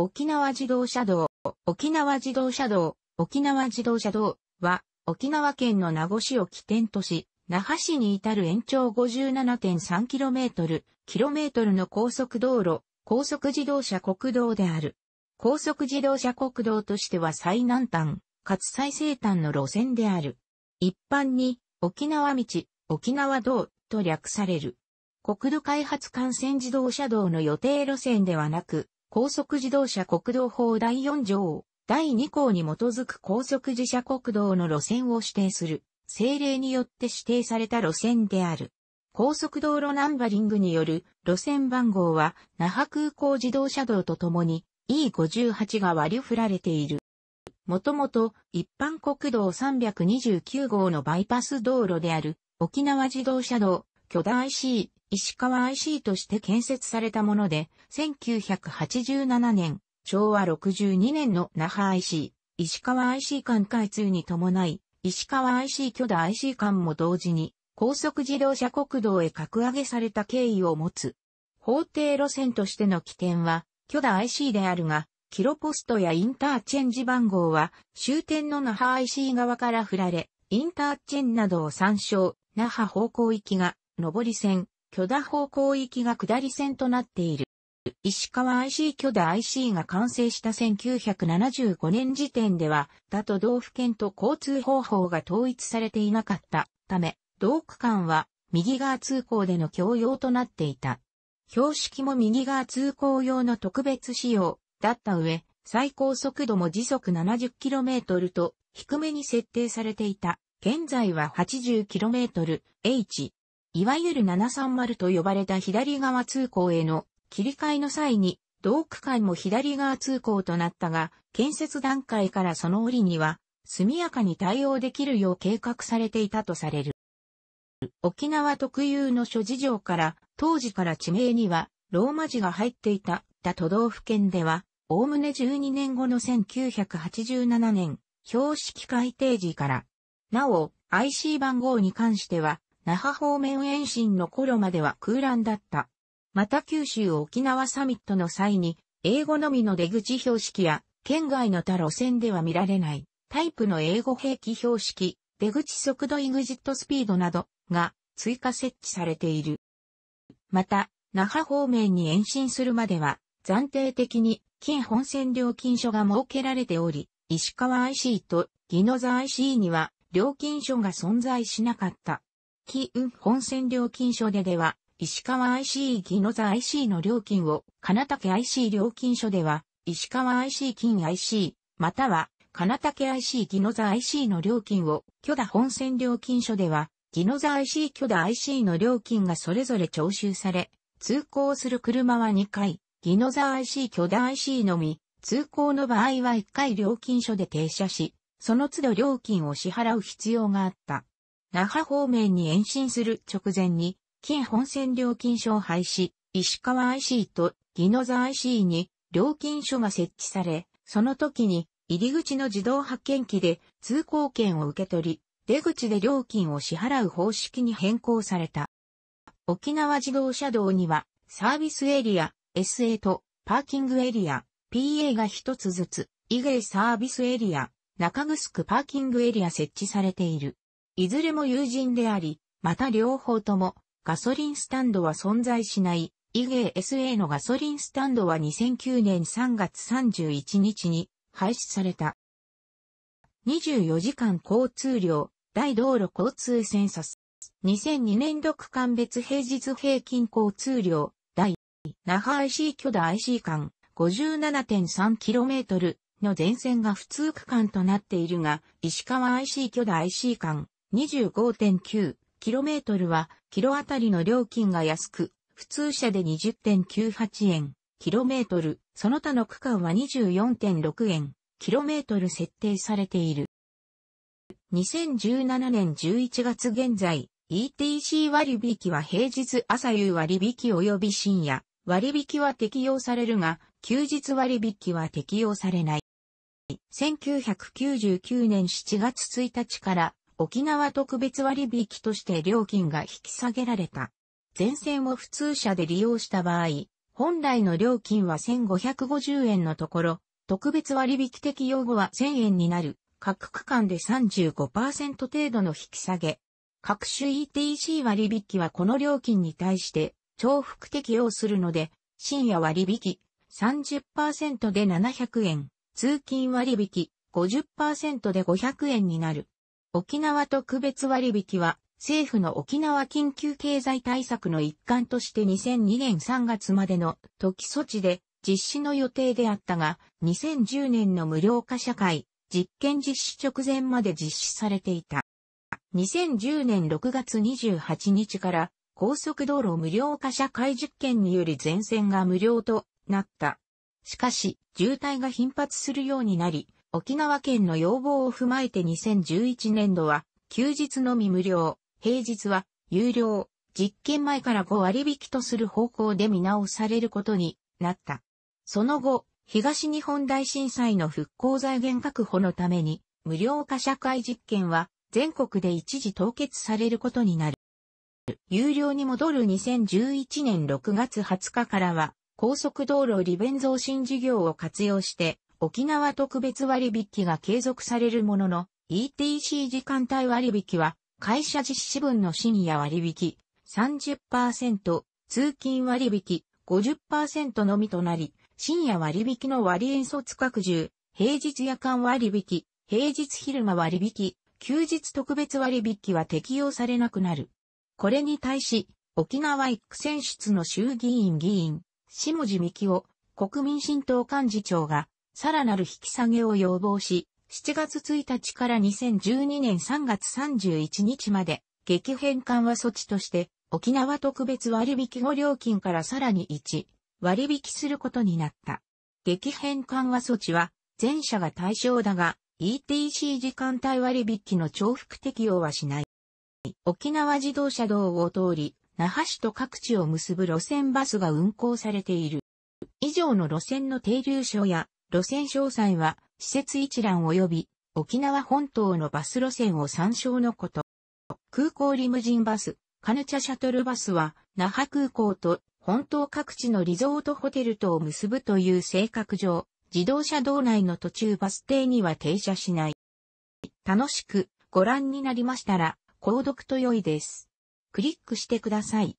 沖縄自動車道、沖縄自動車道、沖縄自動車道は、沖縄県の名護市を起点とし、那覇市に至る延長 57.3km、km の高速道路、高速自動車国道である。高速自動車国道としては最南端、かつ最西端の路線である。一般に、沖縄道、沖縄道と略される。国土開発幹線自動車道の予定路線ではなく、高速自動車国道法第4条、第2項に基づく高速自社国道の路線を指定する、政令によって指定された路線である。高速道路ナンバリングによる路線番号は、那覇空港自動車道とともに E58 が割り振られている。もともと一般国道329号のバイパス道路である沖縄自動車道巨大 C 石川 IC として建設されたもので、1987年、昭和62年の那覇 IC、石川 IC 間開通に伴い、石川 IC 巨大 IC 間も同時に、高速自動車国道へ格上げされた経緯を持つ。法定路線としての起点は、巨大 IC であるが、キロポストやインターチェンジ番号は終点の那覇 IC 側から振られ、インターチェンなどを参照、那覇方向行きが上り線、巨大方向域が下り線となっている。石川 IC 巨大 IC が完成した1975年時点では、他都道府県と交通方法が統一されていなかったため、同区間は右側通行での共用となっていた。標識も右側通行用の特別仕様だった上、最高速度も時速 70km と低めに設定されていた。現在は 80km/h いわゆる730と呼ばれた左側通行への切り替えの際に、同区間も左側通行となったが、建設段階からその折には、速やかに対応できるよう計画されていたとされる。沖縄特有の諸事情から、当時から地名には、ローマ字が入っていた、他都道府県では、おおむね12年後の1987年、標識改定時から、なお、IC 番号に関しては、那覇方面延伸の頃までは空欄だった。また九州沖縄サミットの際に、英語のみの出口標識や、県外の他路線では見られない、タイプの英語兵器標識、出口速度エグジットスピードなどが追加設置されている。また、那覇方面に延伸するまでは、暫定的に近本線料金所が設けられており、石川 IC と宜野座 IC には料金所が存在しなかった。金運本線料金所ででは、石川 IC ギノザ IC の料金を、金竹 IC 料金所では、石川 IC 金 IC、または、金竹 IC ギノザ IC の料金を、巨田本線料金所では、ギノザ IC 巨田 IC の料金がそれぞれ徴収され、通行する車は2回、ギノザ IC 巨田 IC のみ、通行の場合は1回料金所で停車し、その都度料金を支払う必要があった。那覇方面に延伸する直前に、近本線料金所を廃止、石川 IC と宜野座 IC に料金所が設置され、その時に入り口の自動発券機で通行券を受け取り、出口で料金を支払う方式に変更された。沖縄自動車道にはサービスエリア SA とパーキングエリア PA が一つずつ、以外サービスエリア、中城パーキングエリア設置されている。いずれも友人であり、また両方とも、ガソリンスタンドは存在しない、イゲー SA のガソリンスタンドは2009年3月31日に廃止された。24時間交通量、大道路交通センサス。2002年度区間別平日平均交通量、第那覇 IC 巨大 IC 間 57.3km の全線が普通区間となっているが、石川 IC 巨大 IC 間 25.9km は、キロあたりの料金が安く、普通車で20.98円、km、その他の区間は24.6円、km 設定されている。2017年11月現在、ETC 割引は平日朝夕割引及び深夜、割引は適用されるが、休日割引は適用されない。1999年7月1日から沖縄特別割引として料金が引き下げられた。全線を普通車で利用した場合、本来の料金は1550円のところ、特別割引適用後は1000円になる、各区間で35%程度の引き下げ。各種 ETC 割引はこの料金に対して重複適用するので、深夜割引30%で700円、通勤割引50%で500円になる。沖縄特別割引は政府の沖縄緊急経済対策の一環として2002年3月までの時措置で実施の予定であったが2010年の無料化社会実験実施直前まで実施されていた。2010年6月28日から高速道路無料化社会実験により全線が無料となった。しかし渋滞が頻発するようになり沖縄県の要望を踏まえて2011年度は、休日のみ無料、平日は有料、実験前から5割引きとする方向で見直されることになった。その後、東日本大震災の復興財源確保のために、無料化社会実験は全国で一時凍結されることになる。有料に戻る2011年6月20日からは、高速道路利便増進事業を活用して、沖縄特別割引が継続されるものの、ETC 時間帯割引は、会社実施分の深夜割引30%、通勤割引50%のみとなり、深夜割引の割円卒拡充、平日夜間割引、平日昼間割引、休日特別割引は適用されなくなる。これに対し、沖縄一区選出の衆議院議員、下地幹夫、国民新党幹事長が、さらなる引き下げを要望し、7月1日から2012年3月31日まで、激変緩和措置として、沖縄特別割引後料金からさらに1割引することになった。激変緩和措置は、全社が対象だが、ETC 時間帯割引の重複適用はしない。沖縄自動車道を通り、那覇市と各地を結ぶ路線バスが運行されている。以上の路線の停留所や路線詳細は、施設一覧及び、沖縄本島のバス路線を参照のこと。空港リムジンバス、カヌチャシャトルバスは、那覇空港と本島各地のリゾートホテルとを結ぶという性格上、自動車道内の途中バス停には停車しない。楽しくご覧になりましたら、購読と良いです。クリックしてください。